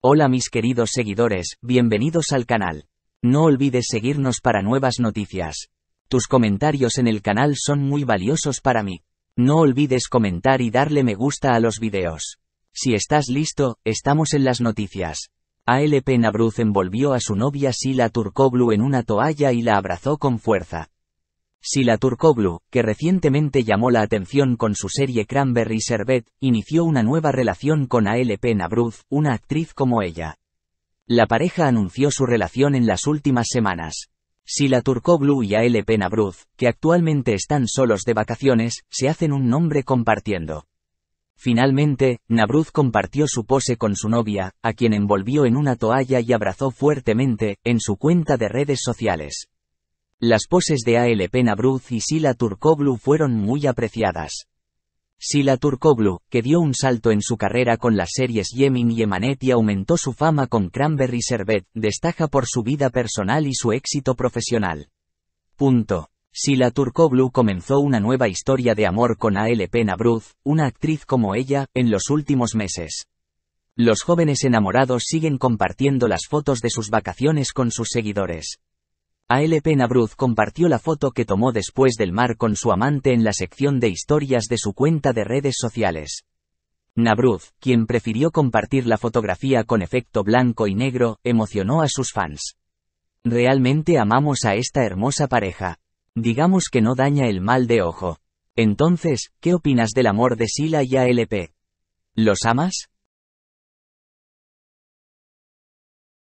Hola mis queridos seguidores, bienvenidos al canal. No olvides seguirnos para nuevas noticias. Tus comentarios en el canal son muy valiosos para mí. No olvides comentar y darle me gusta a los videos. Si estás listo, estamos en las noticias. ALP Nabruz envolvió a su novia Sila Turcoblu en una toalla y la abrazó con fuerza. Si la Turkoglu, que recientemente llamó la atención con su serie Cranberry Servet, inició una nueva relación con ALP Nabruz, una actriz como ella. La pareja anunció su relación en las últimas semanas. Si la Turkoglu y ALP Nabruz, que actualmente están solos de vacaciones, se hacen un nombre compartiendo. Finalmente, Nabruz compartió su pose con su novia, a quien envolvió en una toalla y abrazó fuertemente, en su cuenta de redes sociales. Las poses de A.L. Nabruz y Sila turcoblu fueron muy apreciadas. Sila turcoblu, que dio un salto en su carrera con las series Yemin y Emanet y aumentó su fama con Cranberry Servet, destaca por su vida personal y su éxito profesional. Punto. Sila turcoblu comenzó una nueva historia de amor con ALP Nabruz, una actriz como ella, en los últimos meses. Los jóvenes enamorados siguen compartiendo las fotos de sus vacaciones con sus seguidores. ALP Nabruz compartió la foto que tomó después del mar con su amante en la sección de historias de su cuenta de redes sociales. Nabruz, quien prefirió compartir la fotografía con efecto blanco y negro, emocionó a sus fans. Realmente amamos a esta hermosa pareja. Digamos que no daña el mal de ojo. Entonces, ¿qué opinas del amor de Sila y ALP? ¿Los amas?